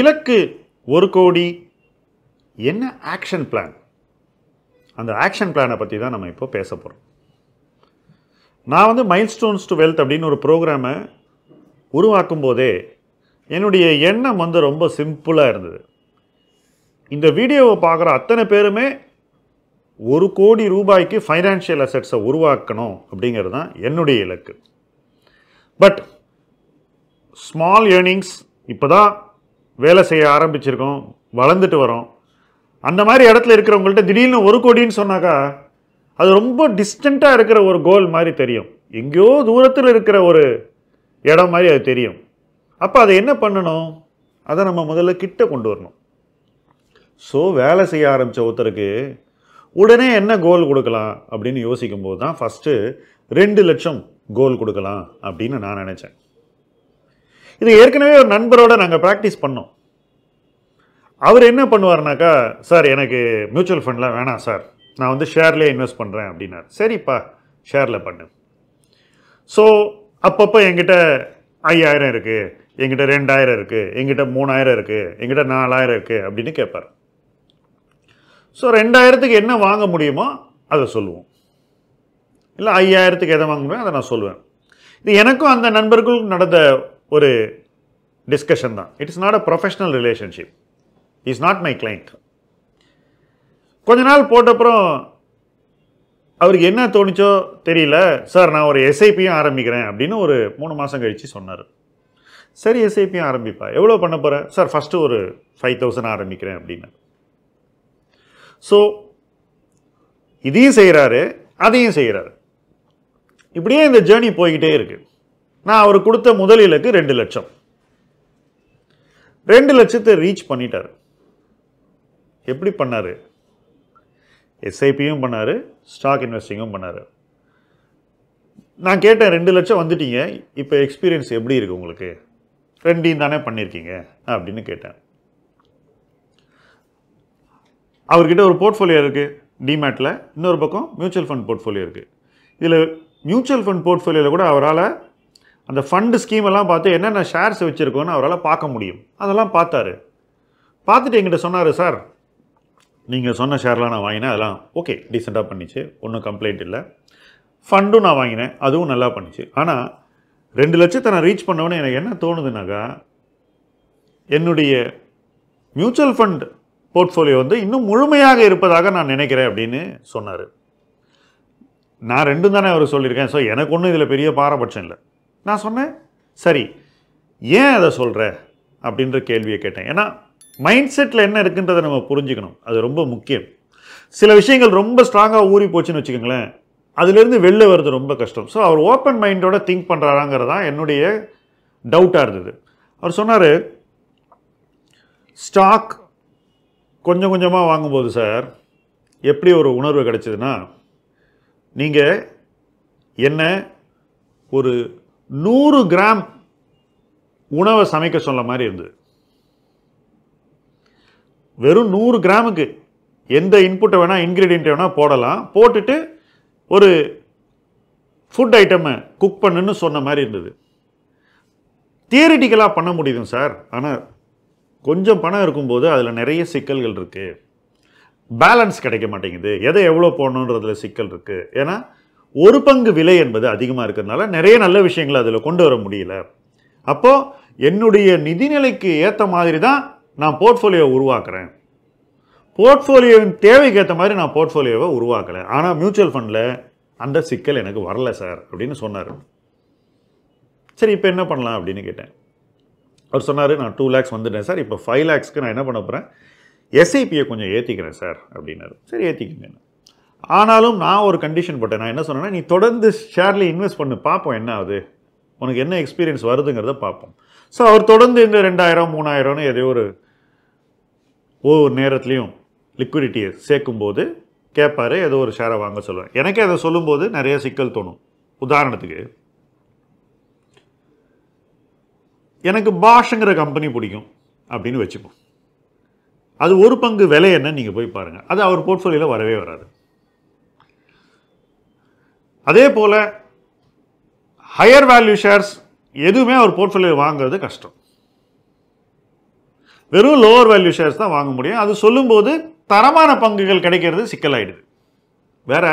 இலக்கு ஒரு கோடி என்ன ஆக்ஷன் பிளான் அந்த ஆக்ஷன் பிளானை பற்றி தான் நம்ம இப்போ பேச போகிறோம் நான் வந்து மைல்ஸ்டோன்ஸ் டு வெல்த் அப்படின்னு ஒரு ப்ரோக்ராமை உருவாக்கும் போதே என்னுடைய எண்ணம் வந்து ரொம்ப சிம்பிளாக இருந்தது இந்த வீடியோவை பார்க்குற அத்தனை பேருமே ஒரு கோடி ரூபாய்க்கு ஃபைனான்ஷியல் அசட்ஸை உருவாக்கணும் அப்படிங்கிறது தான் என்னுடைய இலக்கு பட் ஸ்மால் ஏர்னிங்ஸ் இப்போ தான் வேலை செய்ய ஆரம்பிச்சிருக்கோம் வளர்ந்துட்டு வரோம் அந்த மாதிரி இடத்துல இருக்கிறவங்கள்ட்ட திடீர்னு ஒரு கோடின்னு சொன்னாக்கா அது ரொம்ப டிஸ்டண்ட்டாக இருக்கிற ஒரு கோல் மாதிரி தெரியும் எங்கேயோ தூரத்தில் இருக்கிற ஒரு இடம் மாதிரி அது தெரியும் அப்போ அதை என்ன பண்ணணும் அதை நம்ம முதல்ல கிட்ட கொண்டு வரணும் ஸோ வேலை செய்ய ஆரம்பித்த ஒருத்தருக்கு உடனே என்ன கோல் கொடுக்கலாம் அப்படின்னு யோசிக்கும்போது தான் ஃபஸ்ட்டு ரெண்டு லட்சம் கோல் கொடுக்கலாம் அப்படின்னு நான் நினச்சேன் இது ஏற்கனவே ஒரு நண்பரோடு நாங்கள் ப்ராக்டிஸ் பண்ணோம் அவர் என்ன பண்ணுவார்னாக்கா சார் எனக்கு மியூச்சுவல் ஃபண்ட்லாம் வேணாம் சார் நான் வந்து ஷேர்லேயே இன்வெஸ்ட் பண்ணுறேன் அப்படின்னார் சரிப்பா ஷேரில் பண்ணு ஸோ அப்பப்போ என்கிட்ட ஐயாயிரம் இருக்குது எங்கிட்ட ரெண்டாயிரம் இருக்குது எங்கிட்ட மூணாயிரம் இருக்குது எங்கிட்ட நாலாயிரம் இருக்குது அப்படின்னு கேட்பார் ஸோ ரெண்டாயிரத்துக்கு என்ன வாங்க முடியுமோ அதை சொல்லுவோம் இல்லை ஐயாயிரத்துக்கு எதை வாங்க முடியுமோ அதை நான் சொல்லுவேன் இது எனக்கும் அந்த நண்பர்களுக்கும் நடந்த ஒரு டிஸ்கஷன் தான் it is not a professional relationship is not my client கொஞ்ச நாள் போட்டப்புறம் அவருக்கு என்ன தோணுச்சோ தெரியல சார் நான் ஒரு எஸ்ஐபியும் ஆரம்பிக்கிறேன் அப்படின்னு ஒரு மூணு மாதம் கழித்து சொன்னார் சரி எஸ்ஐபியும் ஆரம்பிப்பா எவ்வளோ பண்ண போகிறேன் சார் ஃபஸ்ட்டு ஒரு ஃபைவ் தௌசண்ட் ஆரம்பிக்கிறேன் அப்படின்னு ஸோ இதையும் செய்கிறாரு அதையும் செய்கிறாரு இப்படியே இந்த ஜேர்னி போய்கிட்டே இருக்குது நான் அவர் கொடுத்த முதல் இலக்கு ரெண்டு லட்சம் ரெண்டு லட்சத்தை ரீச் பண்ணிட்டார் எப்படி பண்ணார் எஸ்ஐபியும் பண்ணார் ஸ்டாக் இன்வெஸ்டிங்கும் பண்ணார் நான் கேட்டேன் ரெண்டு லட்சம் வந்துட்டீங்க இப்போ எக்ஸ்பீரியன்ஸ் எப்படி இருக்குது உங்களுக்கு ரெண்டையும் தானே பண்ணியிருக்கீங்க அப்படின்னு கேட்டேன் அவர்கிட்ட ஒரு போர்ட்ஃபோலியோ இருக்குது டிமேட்டில் இன்னொரு பக்கம் மியூச்சுவல் ஃபண்ட் போர்ட்ஃபோலியோ இருக்குது இதில் மியூச்சுவல் ஃபண்ட் போர்ட்ஃபோலியோவில் கூட அவரால் அந்த ஃபண்டு ஸ்கீமெல்லாம் பார்த்து என்னென்ன ஷேர்ஸ் வச்சுருக்கோன்னு அவரால் பார்க்க முடியும் அதெல்லாம் பார்த்தாரு பார்த்துட்டு எங்கிட்ட சொன்னார் சார் நீங்கள் சொன்ன ஷேர்லாம் நான் வாங்கினேன் அதெல்லாம் ஓகே டீசெண்டாக பண்ணிச்சு ஒன்றும் கம்ப்ளைண்ட் இல்லை ஃபண்டும் நான் வாங்கினேன் அதுவும் நல்லா பண்ணிச்சு ஆனால் ரெண்டு லட்சத்தை நான் ரீச் பண்ணவொன்னே எனக்கு என்ன தோணுதுனாக்கா என்னுடைய மியூச்சுவல் ஃபண்ட் போர்ட்ஃபோலியோ வந்து இன்னும் முழுமையாக இருப்பதாக நான் நினைக்கிறேன் அப்படின்னு சொன்னார் நான் ரெண்டும் தானே அவர் சொல்லியிருக்கேன் ஸோ எனக்கு ஒன்றும் இதில் பெரிய பாரபட்சம் இல்லை நான் சொன்னேன் சரி ஏன் அதை சொல்கிற அப்படின்ற கேள்வியை கேட்டேன் ஏன்னா மைண்ட் செட்டில் என்ன இருக்குன்றதை நம்ம புரிஞ்சுக்கணும் அது ரொம்ப முக்கியம் சில விஷயங்கள் ரொம்ப ஸ்ட்ராங்காக ஊறி போச்சுன்னு வச்சுக்கோங்களேன் அதுலேருந்து வெளில வர்றது ரொம்ப கஷ்டம் ஸோ அவர் ஓப்பன் மைண்டோட திங்க் பண்ணுறாராங்கிறது தான் என்னுடைய டவுட்டாக இருந்தது அவர் சொன்னார் ஸ்டாக் கொஞ்சம் கொஞ்சமாக வாங்கும்போது சார் எப்படி ஒரு உணர்வு கிடச்சிதுன்னா நீங்கள் என்ன ஒரு நூறு கிராம் உணவை சமைக்க சொல்ல மாதிரி இருந்தது வெறும் நூறு கிராமுக்கு எந்த இன்புட்டை வேணால் இன்க்ரீடியண்ட்டை வேணால் போடலாம் போட்டுட்டு ஒரு ஃபுட் ஐட்டமை குக் பண்ணுன்னு சொன்ன மாதிரி இருந்தது தியரிட்டிக்கலாக பண்ண முடியுதுங்க சார் ஆனால் கொஞ்சம் பணம் இருக்கும்போது அதில் நிறைய சிக்கல்கள் இருக்குது பேலன்ஸ் கிடைக்க மாட்டேங்குது எதை எவ்வளோ போடணுன்றதில் சிக்கல் இருக்குது ஏன்னா ஒரு பங்கு விலை என்பது அதிகமாக இருக்கிறதுனால நிறைய நல்ல விஷயங்களை அதில் கொண்டு வர முடியல அப்போது என்னுடைய நிதிநிலைக்கு ஏற்ற மாதிரி தான் நான் போர்ட்ஃபோலியோ உருவாக்குறேன் போர்ட்ஃபோலியோவின் தேவைக்கு ஏற்ற மாதிரி நான் போர்ட்ஃபோலியோவை உருவாக்கலை ஆனால் மியூச்சுவல் ஃபண்டில் அந்த சிக்கல் எனக்கு வரல சார் அப்படின்னு சொன்னார் சரி இப்போ என்ன பண்ணலாம் அப்படின்னு கேட்டேன் அவர் சொன்னார் நான் டூ லேக்ஸ் வந்துட்டேன் சார் இப்போ ஃபைவ் லேக்ஸ்க்கு நான் என்ன பண்ண போகிறேன் எஸ்ஐபியை கொஞ்சம் ஏற்றிக்கிறேன் சார் அப்படின்னாரு சரி ஏற்றிக்கிறேன் ஆனாலும் நான் ஒரு கண்டிஷன் போட்டேன் நான் என்ன சொன்னேன்னா நீ தொடர்ந்து ஷேர்ல இன்வெஸ்ட் பண்ணு பார்ப்போம் என்ன ஆகுது உனக்கு என்ன எக்ஸ்பீரியன்ஸ் வருதுங்கிறத பார்ப்போம் ஸோ அவர் தொடர்ந்து இந்த ரெண்டாயிரம் மூணாயிரம்னு எதையோ ஒரு ஒவ்வொரு நேரத்துலையும் லிக்விடிட்டியை சேர்க்கும்போது கேட்பார் ஏதோ ஒரு ஷேரை வாங்க சொல்லுவேன் எனக்கே அதை சொல்லும்போது நிறைய சிக்கல் தோணும் உதாரணத்துக்கு எனக்கு பாஷுங்கிற கம்பெனி பிடிக்கும் அப்படின்னு வச்சுப்போம் அது ஒரு பங்கு விலை என்ன நீங்கள் போய் பாருங்கள் அது அவர் போர்ட்ஃபோலியோவில் வரவே வராது அதே போல் ஹையர் வேல்யூ ஷேர்ஸ் எதுவுமே அவர் போர்ட்ஃபோலியோ வாங்குறது கஷ்டம் வெறும் லோவர் வேல்யூ ஷேர்ஸ் தான் வாங்க முடியும் அது சொல்லும்போது தரமான பங்குகள் கிடைக்கிறது சிக்கலாயிடுது வேற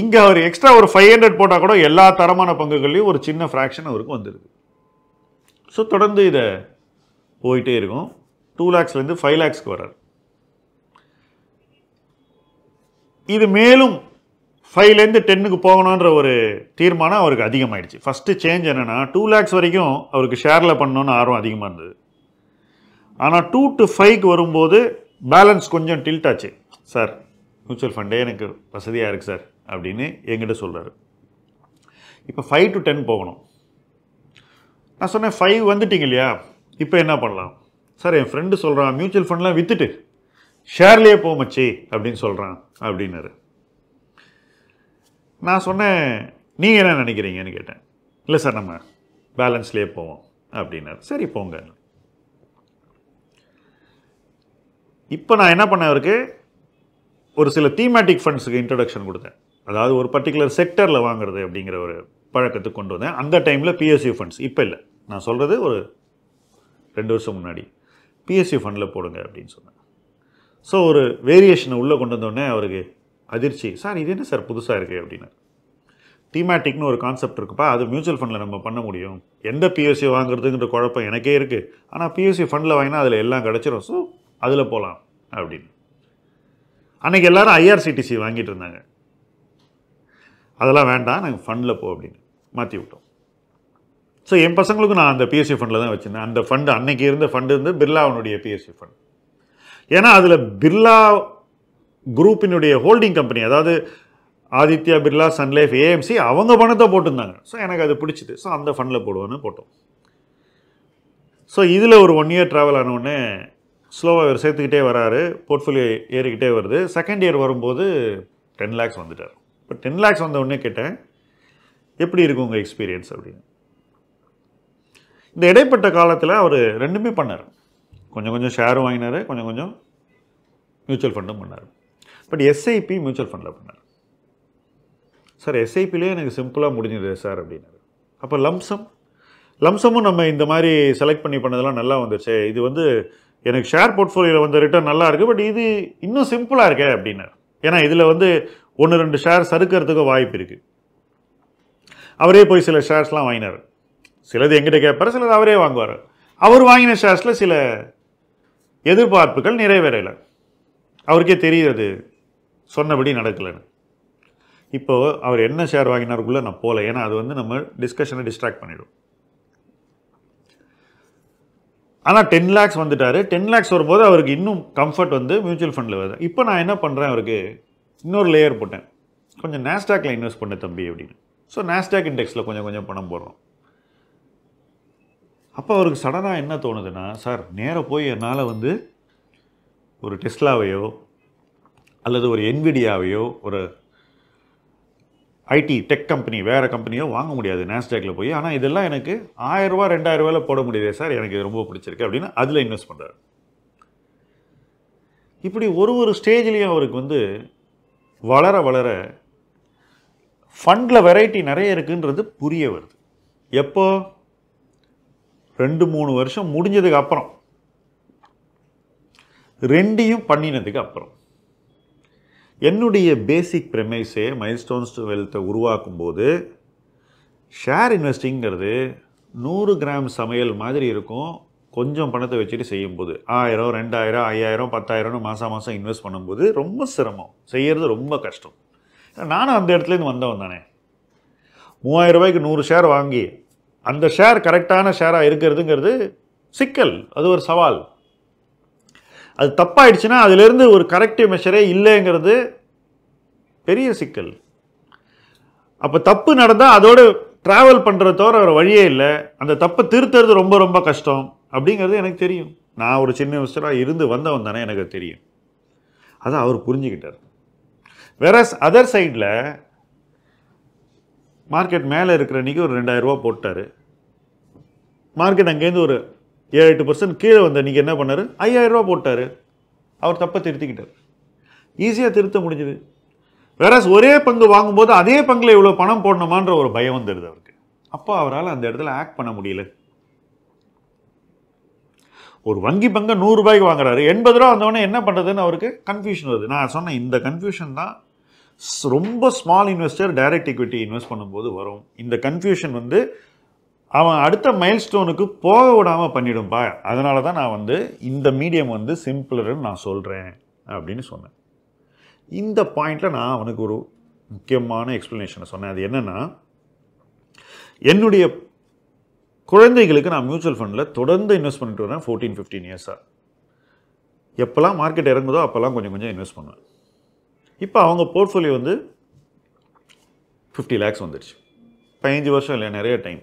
இங்கே அவர் எக்ஸ்ட்ரா ஒரு ஃபைவ் ஹண்ட்ரட் போட்டால் கூட எல்லா தரமான பங்குகள்லையும் ஒரு சின்ன ஃப்ராக்ஷன் அவருக்கு வந்துடுது ஸோ தொடர்ந்து இதை போயிட்டே இருக்கும் டூ லேக்ஸ்லேருந்து ஃபைவ் லேக்ஸ்க்கு வர்றார் இது மேலும் ஃபைவ்லேருந்து டென்னுக்கு போகணுன்ற ஒரு தீர்மானம் அவருக்கு அதிகமாகிடுச்சு ஃபஸ்ட்டு சேஞ்ச் என்னென்னா டூ லேக்ஸ் வரைக்கும் அவருக்கு ஷேரில் பண்ணணுன்னு ஆர்வம் அதிகமாக இருந்தது ஆனால் டூ டு ஃபைவ்க்கு வரும்போது பேலன்ஸ் கொஞ்சம் டில்ட் ஆச்சு சார் மியூச்சுவல் ஃபண்டே எனக்கு வசதியாக இருக்குது சார் அப்படின்னு என்கிட்ட சொல்கிறாரு இப்போ ஃபைவ் டு டென் போகணும் நான் சொன்னேன் ஃபைவ் வந்துட்டிங்க இல்லையா இப்போ என்ன பண்ணலாம் சார் என் ஃப்ரெண்டு சொல்கிறான் மியூச்சுவல் ஃபண்ட்லாம் விற்றுட்டு ஷேர்லேயே போமச்சி அப்படின்னு சொல்கிறான் அப்படின்னாரு நான் சொன்னேன் நீங்கள் என்ன நினைக்கிறீங்கன்னு கேட்டேன் இல்லை சார் நம்ம பேலன்ஸ்லேயே போவோம் அப்படின்னாரு சரி போங்க இப்போ நான் என்ன பண்ண அவருக்கு ஒரு சில தீமேட்டிக் ஃபண்ட்ஸுக்கு இன்ட்ரடக்ஷன் கொடுத்தேன் அதாவது ஒரு பர்டிகுலர் செக்டரில் வாங்குறது அப்படிங்கிற ஒரு பழக்கத்துக்கு கொண்டு வந்தேன் அந்த டைமில் பிஎஸ்யூ ஃபண்ட்ஸ் இப்போ இல்லை நான் சொல்கிறது ஒரு ரெண்டு வருஷம் முன்னாடி பிஎஸ்யூ ஃபண்டில் போடுங்க அப்படின்னு சொன்னேன் ஸோ ஒரு வேரியேஷனை உள்ளே கொண்டு வந்தோடனே அவருக்கு அதிர்ச்சி சார் இது என்ன சார் புதுசாக இருக்குது அப்படின்னு தீமேட்டிக்னு ஒரு கான்செப்ட் இருக்குப்பா அது மியூச்சுவல் ஃபண்டில் நம்ம பண்ண முடியும் எந்த பிஎஸ்சி வாங்குறதுங்கிற குழப்பம் எனக்கே இருக்குது ஆனால் பிஎஸ்சி ஃபண்டில் வாங்கினா அதில் எல்லாம் கிடச்சிரும் ஸோ அதில் போகலாம் அப்படின்னு அன்றைக்கி எல்லோரும் ஐஆர்சிடிசி வாங்கிட்டு இருந்தாங்க அதெல்லாம் வேண்டாம் நாங்கள் ஃபண்டில் போ அப்படின்னு மாற்றி விட்டோம் ஸோ என் பசங்களுக்கு நான் அந்த பிஎஸ்சி ஃபண்டில் தான் வச்சுருந்தேன் அந்த ஃபண்டு அன்னைக்கு இருந்த ஃபண்டு வந்து பிர்லாவனுடைய பிஎஸ்சி ஃபண்ட் ஏன்னா அதில் பிர்லா குரூப்பினுடைய ஹோல்டிங் கம்பெனி அதாவது ஆதித்யா பிர்லா சன்லைஃப் ஏஎம்சி அவங்க பணத்தை போட்டிருந்தாங்க ஸோ எனக்கு அது பிடிச்சிது ஸோ அந்த ஃபண்டில் போடுவேன்னு போட்டோம் ஸோ இதில் ஒரு ஒன் இயர் ட்ராவல் ஆனவுடனே ஸ்லோவாக இவர் சேர்த்துக்கிட்டே வராரு போர்ட்ஃபோலியோ ஏறிக்கிட்டே வருது செகண்ட் இயர் வரும்போது டென் லேக்ஸ் வந்துட்டார் இப்போ டென் லேக்ஸ் வந்த உடனே கேட்டேன் எப்படி இருக்கும் உங்கள் எக்ஸ்பீரியன்ஸ் அப்படின்னு இந்த இடைப்பட்ட காலத்தில் அவர் ரெண்டுமே பண்ணார் கொஞ்சம் கொஞ்சம் ஷேரும் வாங்கினார் கொஞ்சம் கொஞ்சம் மியூச்சுவல் ஃபண்டும் பண்ணார் பட் எஸ்ஐபி மியூச்சுவல் ஃபண்டில் பண்ணார் சார் எஸ்ஐபிலே எனக்கு சிம்பிளாக முடிஞ்சது சார் அப்படின்னாரு அப்போ லம்சம் லம்சமும் நம்ம இந்த மாதிரி செலக்ட் பண்ணி பண்ணதெல்லாம் நல்லா வந்துருச்சு இது வந்து எனக்கு ஷேர் போர்ட்ஃபோலியோவில் வந்த ரிட்டர்ன் நல்லா இருக்குது பட் இது இன்னும் சிம்பிளாக இருக்கே அப்படின்னாரு ஏன்னா இதில் வந்து ஒன்று ரெண்டு ஷேர் சறுக்கிறதுக்கு வாய்ப்பு இருக்குது அவரே போய் சில ஷேர்ஸ்லாம் வாங்கினார் சிலது எங்கிட்ட கேட்பார் சிலது அவரே வாங்குவார் அவர் வாங்கின ஷேர்ஸில் சில எதிர்பார்ப்புகள் நிறைவேறலை அவருக்கே தெரியுது சொன்னபடி நடக்கலைன்னு இப்போது அவர் என்ன ஷேர் வாங்கினாருக்குள்ளே நான் போகல ஏன்னா அது வந்து நம்ம டிஸ்கஷனை டிஸ்ட்ராக்ட் பண்ணிவிடும் ஆனால் டென் லேக்ஸ் வந்துட்டார் டென் லேக்ஸ் வரும்போது அவருக்கு இன்னும் கம்ஃபர்ட் வந்து மியூச்சுவல் ஃபண்டில் வருது இப்போ நான் என்ன பண்ணுறேன் அவருக்கு இன்னொரு லேயர் போட்டேன் கொஞ்சம் நேஸ்டாக்கில் இன்வெஸ்ட் பண்ண தம்பி அப்படின்னு ஸோ நேஸ்டாக் இண்டெக்ஸில் கொஞ்சம் கொஞ்சம் பணம் போடுறோம் அப்போ அவருக்கு சடனாக என்ன தோணுதுன்னா சார் நேராக போய் என்னால் வந்து ஒரு டெஸ்லாவையோ அல்லது ஒரு என்விடியாவையோ ஒரு ஐடி டெக் கம்பெனி வேறு கம்பெனியோ வாங்க முடியாது நேஸ்டேக்கில் போய் ஆனால் இதெல்லாம் எனக்கு ஆயிரரூவா ரெண்டாயிரரூவாயில் போட முடியாது சார் எனக்கு இது ரொம்ப பிடிச்சிருக்கு அப்படின்னு அதில் இன்வெஸ்ட் பண்ணுறாரு இப்படி ஒரு ஒரு ஸ்டேஜ்லேயும் அவருக்கு வந்து வளர வளர ஃபண்டில் வெரைட்டி நிறைய இருக்குன்றது புரிய வருது எப்போ ரெண்டு மூணு வருஷம் முடிஞ்சதுக்கு அப்புறம் ரெண்டையும் பண்ணினதுக்கு அப்புறம் என்னுடைய பேசிக் ப்ரெமைஸே மைல்ஸ்டோன்ஸ் வெல்த்தை உருவாக்கும் போது ஷேர் இன்வெஸ்டிங்கிறது நூறு கிராம் சமையல் மாதிரி இருக்கும் கொஞ்சம் பணத்தை வச்சுட்டு செய்யும்போது ஆயிரம் ரெண்டாயிரம் ஐயாயிரம் பத்தாயிரம்னு மாதம் மாதம் இன்வெஸ்ட் பண்ணும்போது ரொம்ப சிரமம் செய்கிறது ரொம்ப கஷ்டம் நானும் அந்த இடத்துலேருந்து வந்தவன் தானே மூவாயிரம் ரூபாய்க்கு நூறு ஷேர் வாங்கி அந்த ஷேர் கரெக்டான ஷேராக இருக்கிறதுங்கிறது சிக்கல் அது ஒரு சவால் அது தப்பாயிடுச்சுன்னா அதிலிருந்து ஒரு கரெக்டிவ் மெஷரே இல்லைங்கிறது பெரிய சிக்கல் அப்போ தப்பு நடந்தால் அதோடு ட்ராவல் பண்ணுறத தவிர வேறு வழியே இல்லை அந்த தப்பை திருத்துறது ரொம்ப ரொம்ப கஷ்டம் அப்படிங்கிறது எனக்கு தெரியும் நான் ஒரு சின்ன விஷயராக இருந்து வந்தவன் தானே எனக்கு தெரியும் அதை அவர் புரிஞ்சுக்கிட்டார் வேற அதர் சைடில் மார்க்கெட் மேலே இருக்கிற அன்றைக்கி ஒரு ரெண்டாயிரரூபா போட்டார் மார்க்கெட் அங்கேருந்து ஒரு ஏழு எட்டு பர்சன்ட் கீழே வந்த நீங்கள் என்ன பண்ணார் ஐயாயிரரூபா போட்டார் அவர் தப்பை திருத்திக்கிட்டார் ஈஸியாக திருத்த முடிஞ்சது வேற ஒரே பங்கு வாங்கும்போது அதே பங்கில் இவ்வளோ பணம் போடணுமான்ற ஒரு பயம் வந்துடுது அவருக்கு அப்போ அவரால் அந்த இடத்துல ஆக்ட் பண்ண முடியல ஒரு வங்கி பங்கை நூறுரூபாய்க்கு வாங்குறாரு எண்பது ரூபா வந்தவொடனே என்ன பண்ணுறதுன்னு அவருக்கு கன்ஃபியூஷன் வருது நான் சொன்னேன் இந்த கன்ஃபியூஷன் தான் ரொம்ப small investor direct equity invest பண்ணும்போது வரும் இந்த கன்ஃபியூஷன் வந்து அவன் அடுத்த மைல்ஸ்டோனுக்கு போக விடாமல் பண்ணிடும்பா அதனால தான் நான் வந்து இந்த மீடியம் வந்து சிம்பிளருன்னு நான் சொல்கிறேன் அப்படின்னு சொன்னேன் இந்த பாயிண்டில் நான் அவனுக்கு ஒரு முக்கியமான எக்ஸ்ப்ளனேஷனை சொன்னேன் அது என்னென்னா என்னுடைய குழந்தைகளுக்கு நான் மியூச்சுவல் ஃபண்டில் தொடர்ந்து இன்வெஸ்ட் பண்ணிட்டு வரேன் ஃபோர்டீன் ஃபிஃப்டீன் இயர்ஸாக எப்போல்லாம் மார்க்கெட் இறங்குதோ அப்போல்லாம் கொஞ்சம் கொஞ்சம் இன்வெஸ்ட் பண்ணுவேன் இப்போ அவங்க போர்ட்ஃபோலியோ வந்து ஃபிஃப்டி லேக்ஸ் வந்துடுச்சு பதினஞ்சு வருஷம் இல்லை நிறைய டைம்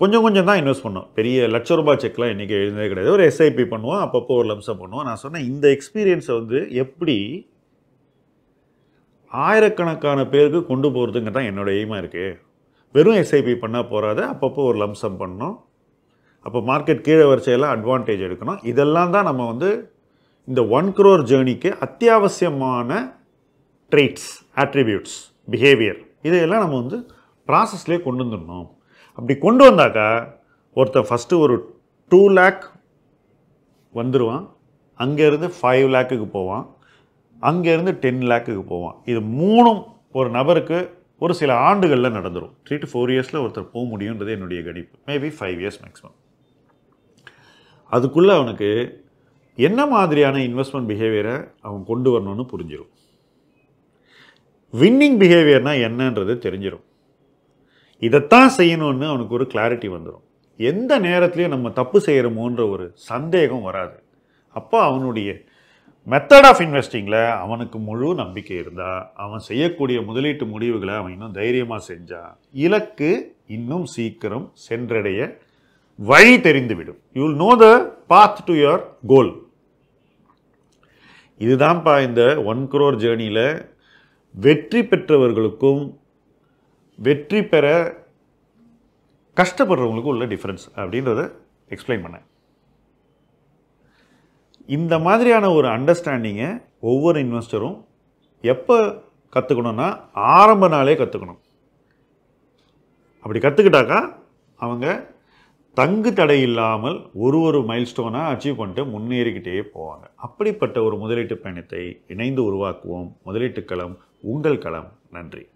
கொஞ்சம் கொஞ்சம் தான் இன்வெஸ்ட் பண்ணோம் பெரிய லட்ச ரூபாய் செக்லாம் இன்றைக்கி எழுந்ததே கிடையாது ஒரு எஸ்ஐபி பண்ணுவோம் அப்பப்போ ஒரு லம்சம் பண்ணுவோம் நான் சொன்னேன் இந்த எக்ஸ்பீரியன்ஸை வந்து எப்படி ஆயிரக்கணக்கான பேருக்கு கொண்டு போகிறதுங்க தான் என்னோடய எய்மாக இருக்குது வெறும் எஸ்ஐபி பண்ணால் போகாத அப்பப்போ ஒரு லம்சம் பண்ணணும் அப்போ மார்க்கெட் கீழே வரிசையெல்லாம் அட்வான்டேஜ் எடுக்கணும் இதெல்லாம் தான் நம்ம வந்து இந்த ஒன் க்ரோர் ஜேர்னிக்கு அத்தியாவசியமான ட்ரீட்ஸ் ஆட்ரிபியூட்ஸ் பிஹேவியர் இதையெல்லாம் நம்ம வந்து ப்ராசஸ்லேயே கொண்டு வந்துடணும் அப்படி கொண்டு வந்தாக்கா ஒருத்தன் ஃபஸ்ட்டு ஒரு டூ லேக் வந்துடுவான் அங்கேருந்து ஃபைவ் லேக்குக்கு போவான் அங்கேருந்து டென் லேக்குக்கு போவான் இது மூணும் ஒரு நபருக்கு ஒரு சில ஆண்டுகளில் நடந்துடும் த்ரீ டு ஃபோர் இயர்ஸில் ஒருத்தர் போக முடியுன்றது என்னுடைய கணிப்பு மேபி ஃபைவ் இயர்ஸ் மேக்ஸிமம் அதுக்குள்ளே அவனுக்கு என்ன மாதிரியான இன்வெஸ்ட்மெண்ட் பிஹேவியரை அவன் கொண்டு வரணும்னு புரிஞ்சிடும் வின்னிங் பிஹேவியர்னால் என்னன்றது தெரிஞ்சிடும் இதைத்தான் செய்யணும்னு அவனுக்கு ஒரு கிளாரிட்டி வந்துடும் எந்த நேரத்துலையும் நம்ம தப்பு செய்கிறோமோன்ற ஒரு சந்தேகம் வராது அப்போ அவனுடைய மெத்தட் ஆஃப் இன்வெஸ்டிங்கில் அவனுக்கு முழு நம்பிக்கை இருந்தால் அவன் செய்யக்கூடிய முதலீட்டு முடிவுகளை அவன் இன்னும் தைரியமாக செஞ்சான் இலக்கு இன்னும் சீக்கிரம் சென்றடைய வழி தெரிந்துவிடும் you will know the path to your goal இதுதான்ப்பா இந்த ஒன் குரோர் ஜேர்னியில் வெற்றி பெற்றவர்களுக்கும் வெற்றி பெற கஷ்டப்படுறவங்களுக்கு உள்ள டிஃப்ரென்ஸ் அப்படின்றத எக்ஸ்பிளைன் பண்ணேன் இந்த மாதிரியான ஒரு அண்டர்ஸ்டாண்டிங்கை ஒவ்வொரு இன்வெஸ்டரும் எப்போ கற்றுக்கணும்னா ஆரம்ப நாளே கற்றுக்கணும் அப்படி கற்றுக்கிட்டாக்கா அவங்க தங்கு தடை இல்லாமல் ஒரு ஒரு மைல்ஸ்டோனாக அச்சீவ் பண்ணிட்டு முன்னேறிக்கிட்டே போவாங்க அப்படிப்பட்ட ஒரு முதலீட்டு பயணத்தை இணைந்து உருவாக்குவோம் முதலீட்டு களம் உங்கள் களம் நன்றி